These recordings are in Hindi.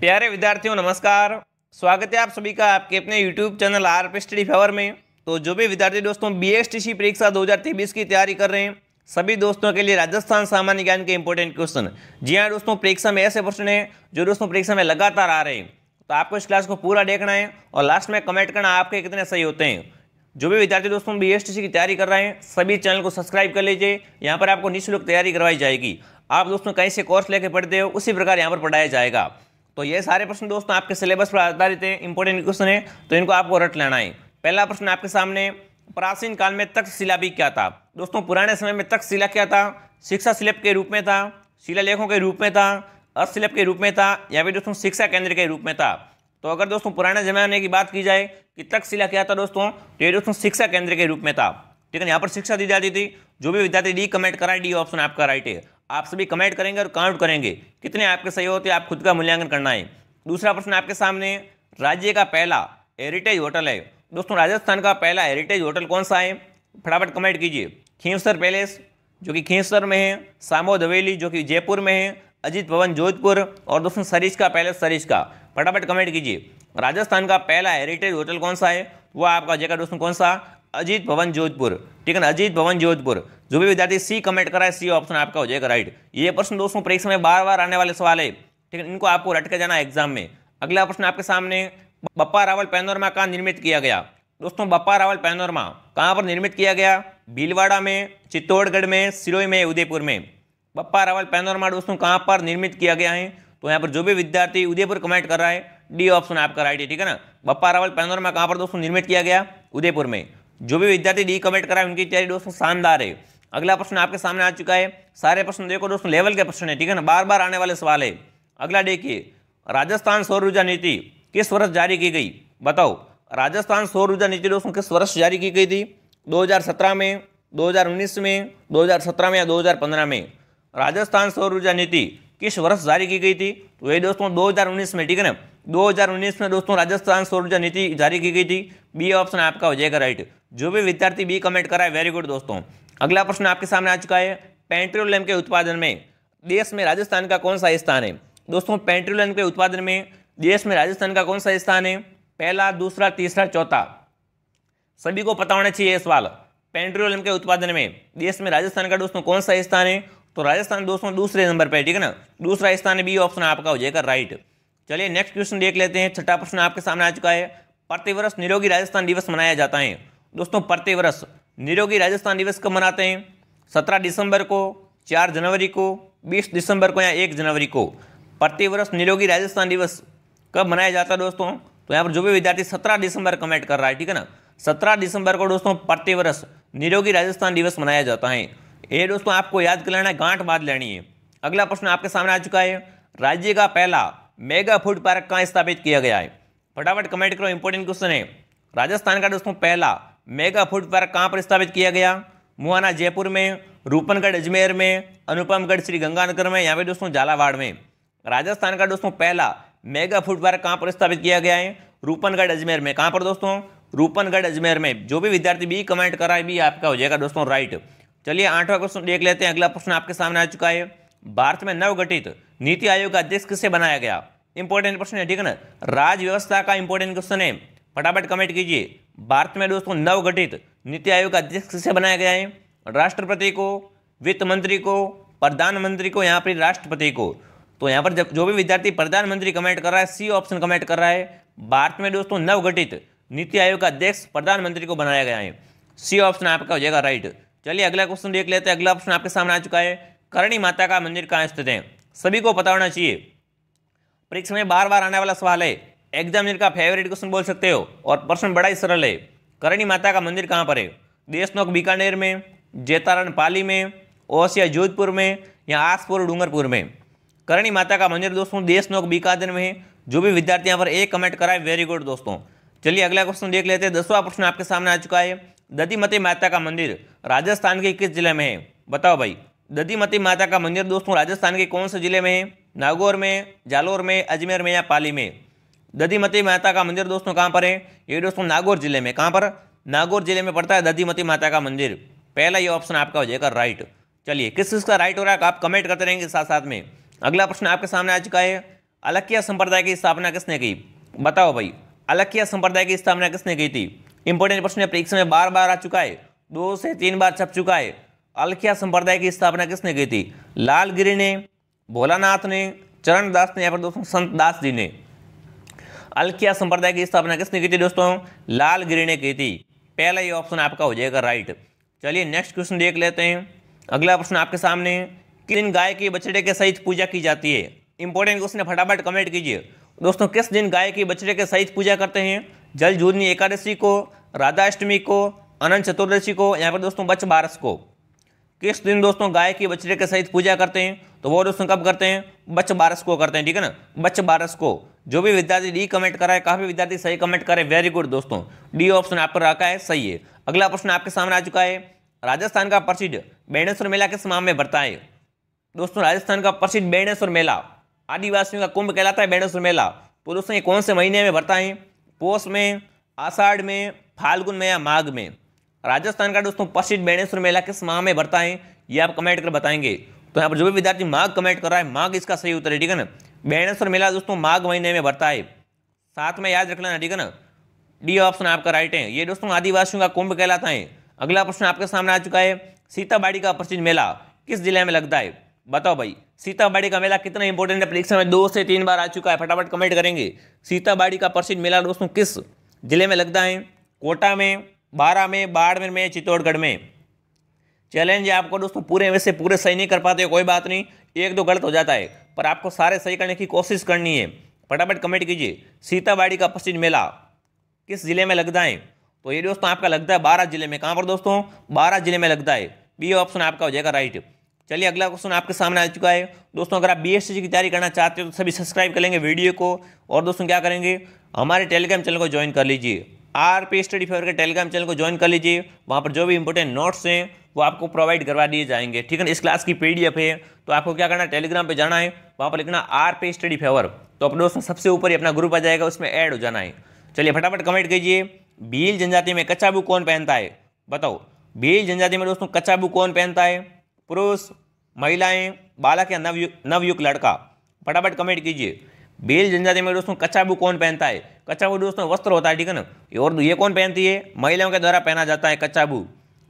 प्यारे विद्यार्थियों नमस्कार स्वागत है आप सभी का आपके अपने YouTube channel R P study favour में तो जो भी विद्यार्थी दोस्तों बी एस टी सी परीक्षा दो हज़ार तेईस की तैयारी कर रहे हैं सभी दोस्तों के लिए राजस्थान सामान्य ज्ञान के इंपॉर्टेंट क्वेश्चन जी हाँ दोस्तों परीक्षा में ऐसे प्रश्न हैं जो दोस्तों परीक्षा में लगातार आ रहे हैं तो आपको इस क्लास को पूरा देखना है और लास्ट में कमेंट करना आपके कितने सही होते हैं जो भी विद्यार्थी दोस्तों बी एस टी सी की तैयारी कर रहे हैं सभी चैनल को सब्सक्राइब कर लीजिए यहाँ पर आपको निःशुल्क तैयारी करवाई जाएगी आप दोस्तों कहीं से कोर्स लेके पढ़ते हो उसी प्रकार यहाँ पर पढ़ाया जाएगा तो ये सारे प्रश्न दोस्तों आपके सिलेबस पर आधारित हैं इंपॉर्टेंट क्वेश्चन है तो इनको आपको रट लेना है पहला प्रश्न आपके सामने प्राचीन काल में तक्षशिला भी क्या था दोस्तों पुराने समय में तक्षशिला क्या था शिक्षा स्लेब के रूप में था शिलालेखों के रूप में था अर्थ के रूप में था या फिर दोस्तों शिक्षा केंद्र के रूप में था तो अगर दोस्तों पुराने जमाने की बात की जाए कि तक्षशिला क्या था दोस्तों तो ये दोस्तों शिक्षा केंद्र के रूप में था ठीक है यहाँ पर शिक्षा दी जाती थी जो भी विद्यार्थी डी कमेंट करा डी ऑप्शन आपका राइट है आप सभी कमेंट करेंगे और काउंट करेंगे कितने आपके सही होते आप खुद का मूल्यांकन करना है दूसरा प्रश्न आपके सामने राज्य का पहला हेरिटेज होटल है दोस्तों राजस्थान का पहला हेरिटेज होटल कौन सा है फटाफट कमेंट कीजिए खींवसर पैलेस जो कि खींवसर में है सामोद हवेली जो कि जयपुर में है अजीत भवन जोधपुर और दोस्तों सरिश का पैलेस सरिश का फटाफट कमेंट कीजिए राजस्थान का पहला हेरिटेज होटल कौन सा है वो आपका जगह दोस्तों कौन सा अजीत भवन जोधपुर ठीक है ना अजीत भवन जोधपुर जो भी विद्यार्थी सी कमेंट करा है सी ऑप्शन आपका हो जाएगा राइट ये प्रश्न दोस्तों परीक्षा में बार बार आने वाले सवाल है ठीक है इनको आपको रट के जाना एग्जाम में अगला प्रश्न आपके सामने बप्पा रावल पैनोरमा कहाँ निर्मित किया गया दोस्तों बप्पा रावल पैनोरमा कहाँ पर निर्मित किया गया भीलवाड़ा में चित्तौड़गढ़ में सिरोई में उदयपुर में बप्पा रावल पैनोरमा दोस्तों कहाँ पर निर्मित किया गया है तो यहाँ पर जो भी विद्यार्थी उदयपुर कमेंट कर रहा है डी ऑप्शन आपका राइट है ठीक है ना बप्पा रावल पैनोरमा कहाँ पर दोस्तों निर्मित किया गया उदयपुर में जो भी विद्यार्थी डी कमेंट करा उनकी तैयारी दोस्तों शानदार है अगला प्रश्न आपके सामने आ चुका है सारे प्रश्न देखो दोस्तों लेवल के प्रश्न है ठीक है ना बार बार आने वाले सवाल है अगला देखिए राजस्थान सौर ऊर्जा नीति किस वर्ष जारी की गई बताओ राजस्थान सौर ऊर्जा नीति दोस्तों किस वर्ष जारी की गई थी 2017 में 2019 में 2017 में या 2015 में राजस्थान सौर ऊर्जा नीति किस वर्ष जारी की गई थी तो वही दोस्तों 2019 में ठीक है ना 2019 में दोस्तों राजस्थान सौर ऊर्जा नीति जारी की गई थी बी ऑप्शन आपका हो जाएगा राइट जो भी विद्यार्थी बी कमेंट कराए वेरी गुड दोस्तों अगला प्रश्न आपके सामने आ चुका है पेट्रोलियम के उत्पादन में देश में राजस्थान का कौन सा स्थान है दोस्तों पेट्रोलियम के उत्पादन में देश में राजस्थान का कौन सा स्थान है पहला दूसरा तीसरा चौथा सभी को पता होना चाहिए सवाल पेट्रोलियम के उत्पादन में देश में राजस्थान का दोस्तों कौन सा स्थान है तो राजस्थान दोस्तों दूसरे नंबर पर ठीक है ना दूसरा स्थान बी ऑप्शन आपका हो जाएगा राइट चलिए नेक्स्ट क्वेश्चन देख लेते हैं छठा प्रश्न आपके सामने आ चुका है प्रतिवर्ष निरोगी राजस्थान दिवस मनाया जाता है दोस्तों प्रतिवर्ष निरोगी राजस्थान दिवस कब मनाते हैं सत्रह दिसंबर को चार जनवरी को बीस दिसंबर को या एक जनवरी को प्रतिवर्ष निरोगी राजस्थान दिवस कब मनाया जाता है दोस्तों तो यहाँ पर जो भी विद्यार्थी सत्रह दिसंबर कमेंट कर रहा है ठीक है ना सत्रह दिसंबर को दोस्तों प्रतिवर्ष निरोगी राजस्थान दिवस मनाया जाता है ये दोस्तों आपको याद कर लेना है गांठ बांध लेनी है अगला प्रश्न आपके सामने आ चुका है राज्य का पहला मेगा फूड पार्क कहाँ स्थापित किया गया है फटाफट कमेंट करो इंपोर्टेंट क्वेश्चन है राजस्थान का दोस्तों पहला मेगा फूड पार्क कहाँ स्थापित किया गया मुहाना जयपुर में रूपनगढ़ अजमेर में अनुपमगढ़ श्री गंगानगर में यहाँ पे दोस्तों झालावाड़ में राजस्थान का दोस्तों पहला मेगा फूड पार्क कहाँ पर स्थापित किया गया है रूपनगढ़ अजमेर में कहाँ पर दोस्तों रूपनगढ़ अजमेर में जो भी विद्यार्थी बी कमेंट करा है बी आपका हो जाएगा दोस्तों राइट चलिए आठवां क्वेश्चन देख लेते हैं अगला प्रश्न आपके सामने आ चुका है भारत में नवगठित नीति आयोग का अध्यक्ष किससे बनाया गया इंपॉर्टेंट प्रश्न है ठीक है ना राजव्यवस्था व्यवस्था का इंपॉर्टेंट क्वेश्चन है फटाफट कमेंट कीजिए भारत में दोस्तों नवगठित नीति आयोग का अध्यक्ष किसे बनाया गया है राष्ट्रपति को वित्त मंत्री को प्रधानमंत्री को यहाँ पर राष्ट्रपति को तो यहाँ पर जो भी विद्यार्थी प्रधानमंत्री कमेंट कर रहा है सी ऑप्शन कमेंट कर रहा है भारत में दोस्तों नवगठित नीति आयोग का अध्यक्ष प्रधानमंत्री को बनाया गया है सी ऑप्शन आपका हो जाएगा राइट चलिए अगला क्वेश्चन देख लेते हैं अगला ऑप्शन आपके सामने आ चुका है करणी माता का मंदिर कहाँ स्थित है सभी को पता होना चाहिए परीक्षा में बार बार आने वाला सवाल है एग्जामिनर का फेवरेट क्वेश्चन बोल सकते हो और प्रश्न बड़ा ही सरल है करणी माता का मंदिर कहाँ पर है देशनोक बीकानेर में जैतारण पाली में ओसिया जोधपुर में या आसपुर डूंगरपुर में करणी माता का मंदिर दोस्तों देशनोक बीकानेर में है जो भी विद्यार्थी यहाँ पर एक कमेंट कराए वेरी गुड दोस्तों चलिए अगला क्वेश्चन देख लेते हैं दसवां प्रश्न आपके सामने आ चुका है दधीमती माता का मंदिर राजस्थान के किस जिले में है बताओ भाई दधीमती माता का मंदिर दोस्तों राजस्थान के कौन से जिले में है नागौर में जालोर में अजमेर में या पाली में दधीमती माता का मंदिर दोस्तों कहाँ पर है ये दोस्तों नागौर जिले में कहाँ पर नागौर जिले में पड़ता है दधीमती माता का मंदिर पहला ये ऑप्शन आपका हो जाएगा राइट चलिए किस चीज का राइट हो रहा है आप कमेंट करते रहेंगे साथ साथ में अगला प्रश्न आपके सामने आ चुका है अलखिया संप्रदाय की स्थापना किसने की बताओ भाई अलखिया संप्रदाय की स्थापना किसने की थी इंपॉर्टेंट प्रश्न परीक्षा में बार बार आ चुका है दो से तीन बार छप चुका है अलखिया संप्रदाय की स्थापना किसने की थी लालगिरी ने भोलानाथ ने चरणदास ने या फिर दोस्तों संत दास जी ने अल्किया संप्रदाय की स्थापना किसने की थी दोस्तों लाल गिरी ने की थी पहला ये ऑप्शन आपका हो जाएगा राइट चलिए नेक्स्ट क्वेश्चन देख लेते हैं अगला प्रश्न आपके सामने किन गाय के बछड़े के सहित पूजा की जाती है इंपॉर्टेंट क्वेश्चन फटाफट कमेंट कीजिए दोस्तों किस दिन गाय के बछड़े के सहित पूजा करते हैं जल जूनी एकादशी को राधाष्टमी को अनंत चतुर्दशी को यहाँ पर दोस्तों बच बारस को किस दिन दोस्तों गाय के बछड़े के सहित पूजा करते हैं तो वो दोस्तों कब करते हैं बच बारस को करते हैं ठीक है ना बच बारस को जो भी विद्यार्थी डी कमेंट करा है काफी विद्यार्थी सही कमेंट करे वेरी गुड दोस्तों डी ऑप्शन आपका रखा है सही है अगला प्रश्न आपके सामने आ चुका है राजस्थान का प्रसिद्ध बेणेश्वर मेला किस माह में भरता है दोस्तों राजस्थान का प्रसिद्ध बेणेश्वर मेला आदिवासियों का कुंभ कहलाता है बेणेश्वर मेला तो दोस्तों ये कौन से महीने में भरता है पोष में आषाढ़ में फाल्गुन में या माघ में राजस्थान का दोस्तों प्रसिद्ध बेणेश्वर मेला किस माह में भरता है ये आप कमेंट कर बताएंगे तो यहाँ पर जो भी विद्यार्थी माघ कमेंट कर रहा है माघ इसका सही उत्तर है ठीक है ना बैणेश्वर मेला दोस्तों माघ महीने में भरता है साथ में याद रख लेना ठीक है ना डी ऑप्शन आपका राइट है ये दोस्तों आदिवासियों का कुंभ कहलाता है अगला प्रश्न आपके सामने आ चुका है सीताबाड़ी का प्रसिद्ध मेला किस जिले में लगता है बताओ भाई सीताबाड़ी का मेला कितना इंपॉर्टेंट है परीक्षा में दो से तीन बार आ चुका है फटाफट कमेंट करेंगे सीताबाड़ी का प्रसिद्ध मेला दोस्तों किस जिले में लगता है कोटा में बारह में बाड़मेर में चित्तौड़गढ़ में चैलेंज है आपको दोस्तों पूरे में से पूरे सही नहीं कर पाते कोई बात नहीं एक दो गलत हो जाता है पर आपको सारे सही करने की कोशिश करनी है फटाफट कमेंट कीजिए सीताबाड़ी का पश्चिम मेला किस जिले में लगता है तो ये दोस्तों आपका लगता है बारह जिले में कहाँ पर दोस्तों बारह जिले में लगता है बी ऑप्शन आपका हो जाएगा राइट चलिए अगला क्वेश्चन आपके सामने आ चुका है दोस्तों अगर आप बी की तैयारी करना चाहते हो तो सभी सब्सक्राइब कर लेंगे वीडियो को और दोस्तों क्या करेंगे हमारे टेलीग्राम चैनल को ज्वाइन कर लीजिए आर पी स्टडी फेवर के टेलीग्राम चैनल को ज्वाइन कर लीजिए वहाँ पर जो भी इंपॉर्टेंट नोट्स हैं वो आपको प्रोवाइड करवा दिए जाएंगे ठीक है ना इस क्लास की पीडीएफ है तो आपको क्या करना है टेलीग्राम पे जाना है वहाँ पर लिखना आर पे स्टडी फेवर तो अपने दोस्तों सबसे ऊपर ही अपना ग्रुप आ जाएगा उसमें ऐड हो जाना है चलिए फटाफट कमेंट कीजिए भील जनजाति में कच्चा बुक कौन पहनता है बताओ भील जनजाति में दोस्तों कच्चा बुक कौन पहनता है पुरुष महिलाएं बालक या नवयुक्त नवयुक्त लड़का फटाफट कमेंट कीजिए भील जनजाति में दोस्तों बू कौन पहनता है बू दोस्तों वस्त्र होता है ठीक है ना और ये कौन पहनती है महिलाओं के द्वारा पहना जाता है बू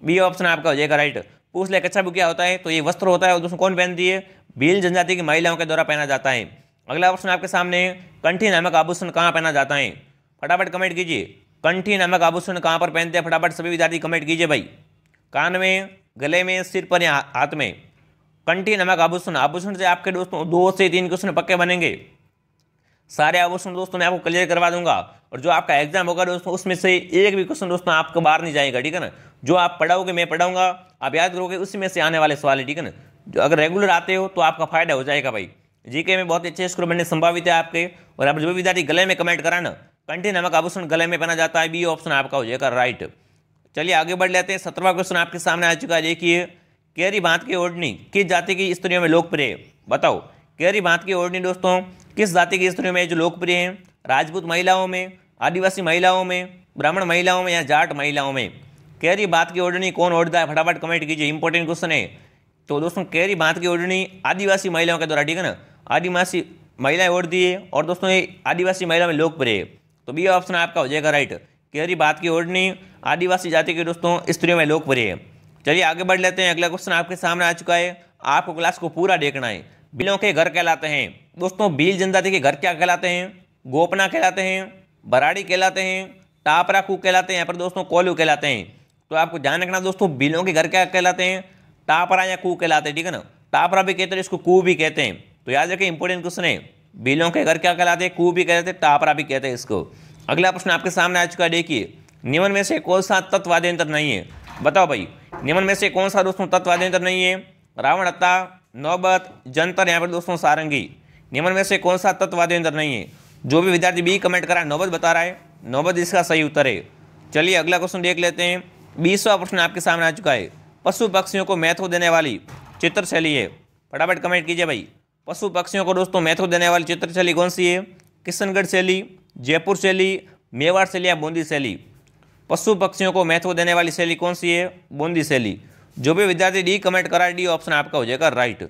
बी ऑप्शन आपका हो जाएगा राइट पूछ ले बू क्या होता है तो ये वस्त्र होता है और दोस्तों कौन पहनती है भील जनजाति की महिलाओं के द्वारा पहना जाता है अगला ऑप्शन आपके सामने कंठी नामक आभूषण कहाँ पहना जाता है फटाफट कमेंट कीजिए कंठी नामक आभूषण कहाँ पर पहनते हैं फटाफट सभी विद्यार्थी कमेंट कीजिए भाई कान में गले में सिर पर या हाथ में कंठी नामक आभूषण आभूषण से आपके दोस्तों दो से तीन क्वेश्चन पक्के बनेंगे सारे क्वेश्चन दोस्तों मैं आपको क्लियर करवा दूंगा और जो आपका एग्जाम होगा दोस्तों उसमें से एक भी क्वेश्चन दोस्तों आपको बाहर नहीं जाएगा ठीक है ना जो आप पढ़ाओगे मैं पढ़ाऊंगा आप याद करोगे उसी में से आने वाले सवाल है ठीक है ना जो अगर रेगुलर आते हो तो आपका फायदा हो जाएगा भाई जीके में बहुत अच्छे स्कूल बनने संभावित है आपके और आप जो भी विद्यार्थी गले में कमेंट करा ना कंठे नमक आभूषण गले में पहना जाता है बी ऑप्शन आपका हो जाएगा राइट चलिए आगे बढ़ लेते हैं सत्रवा क्वेश्चन आपके सामने आ चुका है देखिए कैरी भांत की ओढ़नी किस जाति की स्त्रियों में लोकप्रिय बताओ कैरी भांत की ओढ़नी दोस्तों किस जाति की स्त्रियों में जो लोकप्रिय हैं राजपूत महिलाओं में आदिवासी महिलाओं में ब्राह्मण महिलाओं में या जाट महिलाओं में कैरी बात की ओढ़नी कौन ओढ़ता है फटाफट कमेंट कीजिए इंपॉर्टेंट क्वेश्चन है तो दोस्तों कैरी बात की ओढ़नी आदिवासी महिलाओं के द्वारा ठीक है ना आदिवासी महिलाएं ओढ़ती है और दोस्तों ये आदिवासी महिलाओं में लोकप्रिय तो है तो बी ऑप्शन आपका हो जाएगा राइट कैरी बात की ओढ़नी आदिवासी जाति के दोस्तों स्त्रियों में लोकप्रिय है चलिए आगे बढ़ लेते हैं अगला क्वेश्चन आपके सामने आ चुका है आपको क्लास को पूरा देखना है बिलों के घर कहलाते हैं दोस्तों भील जनजाति के घर क्या कहलाते हैं गोपना कहलाते हैं बराड़ी कहलाते हैं कु कहलाते हैं यहाँ पर दोस्तों कोल्यू कहलाते हैं तो आपको ध्यान रखना दोस्तों बिलों के घर क्या कहलाते हैं टापरा या कू कहलाते हैं ठीक है ना टापरा भी कहते हैं इसको कू भी कहते हैं तो याद रखें इंपोर्टेंट क्वेश्चन है बिलों के घर क्या कहलाते हैं कू भी कहते हैं टापरा भी कहते हैं इसको अगला प्रश्न आपके सामने आ चुका है देखिए निमन में से कौन सा तत्वाद्यंतर नहीं है बताओ भाई निमन में से कौन सा दोस्तों तत्वाद्यंतर नहीं है रावण हत्या नौबत जंतर यहाँ पर दोस्तों सारंगी निम्न में से कौन सा तत्ववादी अंदर नहीं है जो भी विद्यार्थी बी कमेंट करा है नौबत बता रहा है नौबत इसका सही उत्तर है चलिए अगला क्वेश्चन देख लेते हैं बीसवा प्रश्न आपके सामने आ चुका है पशु पक्षियों को मैथो देने वाली चित्रशैली है फटाफट कमेंट कीजिए भाई पशु पक्षियों को दोस्तों मैथो देने वाली चित्रशैली कौन सी है किशनगढ़ शैली जयपुर शैली मेवाड़ शैली या बूंदी शैली पशु पक्षियों को महत्व देने वाली शैली कौन सी है बूंदी शैली जो भी विद्यार्थी डी कमेंट करा डी ऑप्शन आपका हो जाएगा राइट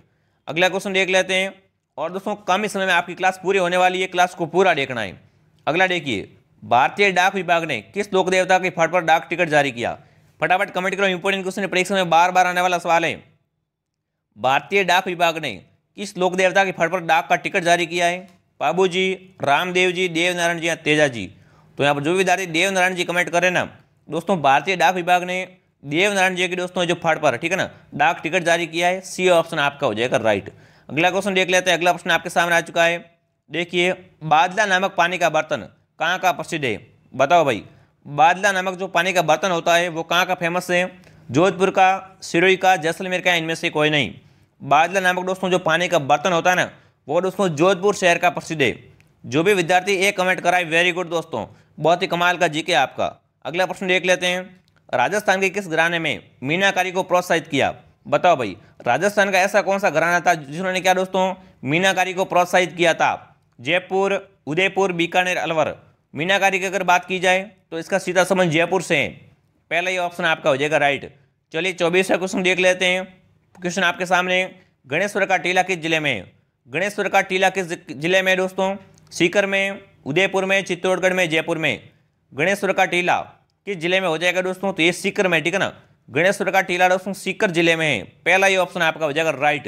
अगला क्वेश्चन देख लेते हैं और दोस्तों कम ही समय में आपकी क्लास पूरी होने वाली है क्लास को पूरा देखना है अगला देखिए भारतीय डाक विभाग ने किस लोक देवता के फट पर डाक टिकट जारी किया फटाफट कमेंट करो इंपोर्टेंट क्वेश्चन परीक्षा में बार बार आने वाला सवाल है भारतीय डाक विभाग ने किस लोक देवता के फट पर डाक का टिकट जारी किया है बाबू जी रामदेव जी देवनारायण जी या तेजा जी तो यहाँ पर जो भी विद्यार्थी देवनारायण जी कमेंट करें ना दोस्तों भारतीय डाक विभाग ने देवनारायण जी के दोस्तों जो फट पर ठीक है ना डाक टिकट जारी किया है सी ऑप्शन आपका हो जाएगा राइट अगला क्वेश्चन देख लेते हैं अगला प्रश्न आपके सामने आ चुका है देखिए बादला नामक पानी का बर्तन कहाँ का प्रसिद्ध है बताओ भाई बादला नामक जो पानी का बर्तन होता है वो कहाँ का फेमस है जोधपुर का सिरोई का जैसलमेर का इनमें से कोई नहीं बादला नामक दोस्तों जो पानी का बर्तन होता है ना वो दोस्तों जोधपुर शहर का प्रसिद्ध है जो भी विद्यार्थी एक कमेंट कराए वेरी गुड दोस्तों बहुत ही कमाल का जीके आपका अगला प्रश्न देख लेते हैं राजस्थान के किस घराने में मीनाकारी को प्रोत्साहित किया बताओ भाई राजस्थान का ऐसा कौन सा घराना था जिन्होंने क्या दोस्तों मीनाकारी को प्रोत्साहित किया था जयपुर उदयपुर बीकानेर अलवर मीनाकारी की अगर बात की जाए तो इसका सीधा संबंध जयपुर से है पहला ही ऑप्शन आपका हो जाएगा राइट चलिए चौबीसवा क्वेश्चन देख लेते हैं क्वेश्चन आपके सामने गणेश्वर का टीला किस जिले में गणेश्वर का टीला किस जिले में दोस्तों सीकर में उदयपुर में चित्तौड़गढ़ में जयपुर में गणेश्वर का टीला किस जिले में हो जाएगा दोस्तों तो ये सीकर में ठीक है ना गणेश्वर का टीला ऑप्शन सीकर जिले में है पहला ये ऑप्शन आपका हो जाएगा राइट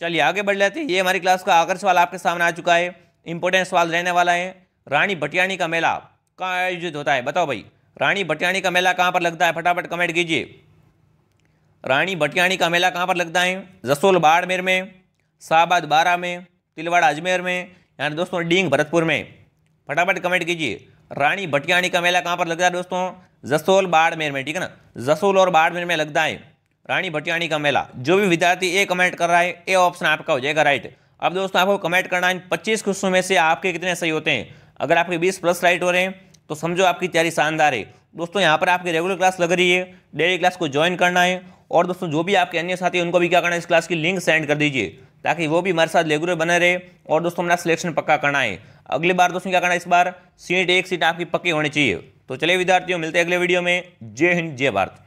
चलिए आगे बढ़ लेते हैं ये हमारी क्लास का आकर्ष सवाल आपके सामने आ चुका है इंपॉर्टेंट सवाल रहने वाला है रानी भटियाणी का मेला कहाँ आयोजित होता है बताओ भाई रानी भटियाणी का मेला कहाँ पर लगता है फटाफट कमेंट कीजिए रानी भटियाणी का मेला कहाँ पर लगता है जसोल बाड़मेर में शाहबाद बारा में तिलवाड़ा अजमेर में यानी दोस्तों डींग भरतपुर में फटाफट कमेंट कीजिए रानी भटियाणी का मेला कहाँ पर लगता है दोस्तों जसोल बाड़मेर में ठीक है ना जसोल और बाड़मेर में लगता है रानी भटियाणी का मेला जो भी विद्यार्थी ए कमेंट कर रहा है ए ऑप्शन आपका हो जाएगा राइट अब दोस्तों आपको कमेंट करना है पच्चीस क्वेश्चनों में से आपके कितने सही होते हैं अगर आपके बीस प्लस राइट हो रहे हैं तो समझो आपकी तैयारी शानदार है दोस्तों यहाँ पर आपकी रेगुलर क्लास लग रही है डेली क्लास को ज्वाइन करना है और दोस्तों जो भी आपके अन्य साथी उनको भी क्या करना है इस क्लास की लिंक सेंड कर दीजिए ताकि वो भी हमारे साथ रेगुलर बने रहे और दोस्तों हमारा सिलेक्शन पक्का करना है अगली बार दोस्तों क्या करना है इस बार सीट एक सीट आपकी पक्की होनी चाहिए तो चलिए विद्यार्थियों मिलते हैं अगले वीडियो में जय हिंद जय भारत